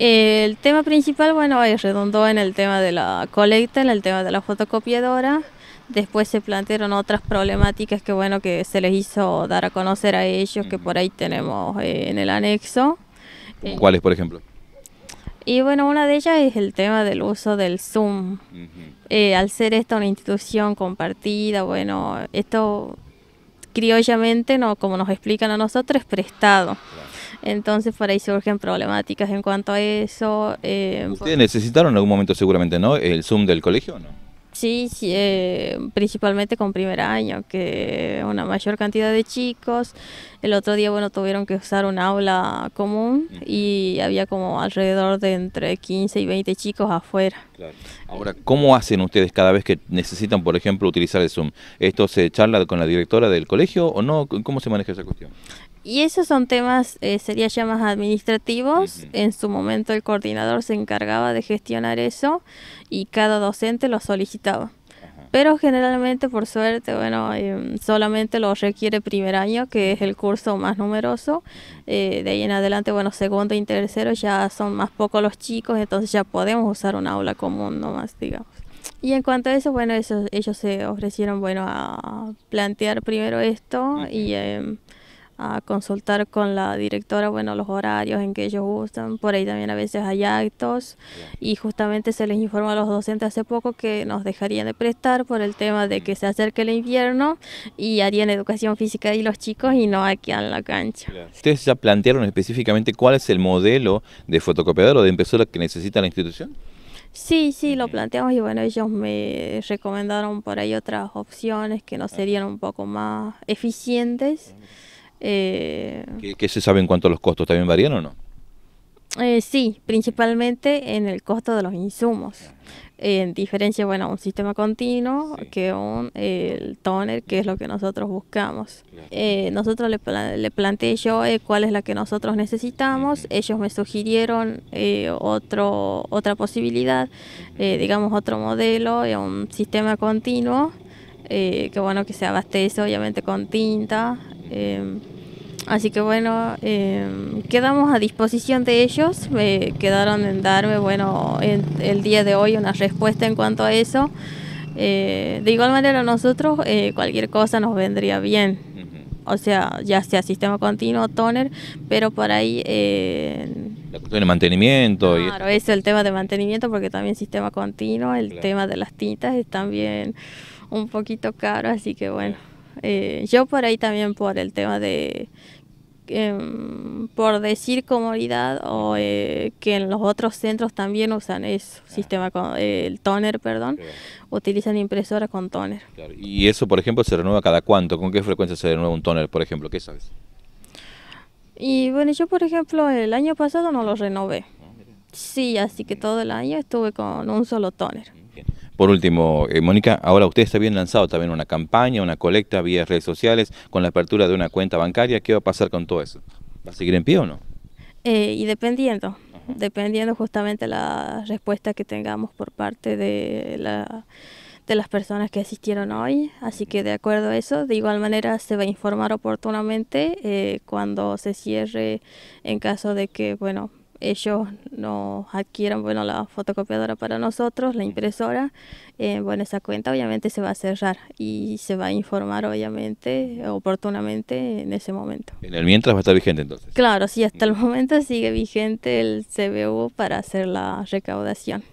El tema principal, bueno, redundó en el tema de la colecta, en el tema de la fotocopiadora. Después se plantearon otras problemáticas que, bueno, que se les hizo dar a conocer a ellos, que por ahí tenemos eh, en el anexo. Eh, ¿Cuáles, por ejemplo? Y bueno, una de ellas es el tema del uso del Zoom. Eh, al ser esta una institución compartida, bueno, esto criollamente, no, como nos explican a nosotros, es prestado. Entonces por ahí surgen problemáticas en cuanto a eso. Eh, ¿Ustedes necesitaron en algún momento seguramente, ¿no? El Zoom del colegio, ¿o ¿no? Sí, eh, principalmente con primer año, que una mayor cantidad de chicos. El otro día, bueno, tuvieron que usar un aula común y había como alrededor de entre 15 y 20 chicos afuera. Ahora, ¿cómo hacen ustedes cada vez que necesitan, por ejemplo, utilizar el Zoom? ¿Esto se charla con la directora del colegio o no? ¿Cómo se maneja esa cuestión? Y esos son temas, eh, sería ya más administrativos. En su momento el coordinador se encargaba de gestionar eso y cada docente lo solicitaba. Pero generalmente, por suerte, bueno, eh, solamente lo requiere primer año, que es el curso más numeroso. Eh, de ahí en adelante, bueno, segundo y tercero ya son más pocos los chicos, entonces ya podemos usar un aula común nomás, digamos. Y en cuanto a eso, bueno, eso, ellos se ofrecieron, bueno, a plantear primero esto y... Em, a consultar con la directora, bueno, los horarios en que ellos gustan, por ahí también a veces hay actos y justamente se les informó a los docentes hace poco que nos dejarían de prestar por el tema de que se acerque el invierno y harían educación física ahí los chicos y no aquí en la cancha. ¿Ustedes ya plantearon específicamente cuál es el modelo de fotocopiador o de impresora que necesita la institución? Sí, sí, lo planteamos y bueno, ellos me recomendaron por ahí otras opciones que nos serían un poco más eficientes. Eh, ¿Qué, se sabe en cuanto a los costos? ¿También varían o no? Eh, sí, principalmente en el costo de los insumos. En diferencia, bueno, un sistema continuo que un, el toner, que es lo que nosotros buscamos. Eh, nosotros le, planteé yo cuál es la que nosotros necesitamos. Ellos me sugirieron otro, otra posibilidad, digamos otro modelo, un sistema continuo. que bueno que se abastece obviamente con tinta, Em, así que bueno, em, quedamos a disposición de ellos. Me quedaron en darme, bueno, el día de hoy una respuesta en cuanto a eso. Eh, de igual manera nosotros eh, cualquier cosa nos vendría bien. O sea, ya sea sistema continuo, toner, pero por ahí eh, la cuestión de mantenimiento. Claro, eso, el tema de mantenimiento porque también sistema continuo, el tema de las tintas es también un poquito caro, así que bueno. Eh, yo por ahí también por el tema de em, por decir comodidad o eh, que en los otros centros también usan eso, sistema el toner, perdón, utilizan impresoras con toner. Y eso, por ejemplo, se renueva cada cuánto, ¿con qué frecuencia se renueva un toner, por ejemplo? ¿Qué sabes? Y bueno, yo por ejemplo el año pasado no lo renové. Ah, sí, así que mm. todo el año estuve con un solo toner. Mm. Por último, eh, Mónica, ahora está bien lanzado también una campaña, una colecta vía redes sociales con la apertura de una cuenta bancaria. ¿Qué va a pasar con todo eso? ¿Va a seguir en pie o no? Eh, y dependiendo, dependiendo justamente la respuesta que tengamos por parte de de las personas que asistieron hoy, así que de acuerdo a eso, de igual manera se va a informar oportunamente eh, cuando se cierre en caso de que, bueno, ellos nos adquieran bueno la fotocopiadora para nosotros, la impresora, eh, bueno esa cuenta obviamente se va a cerrar y se va a informar obviamente oportunamente en ese momento. En el mientras va a estar vigente entonces. Claro, sí, hasta el momento sigue vigente el CBU para hacer la recaudación.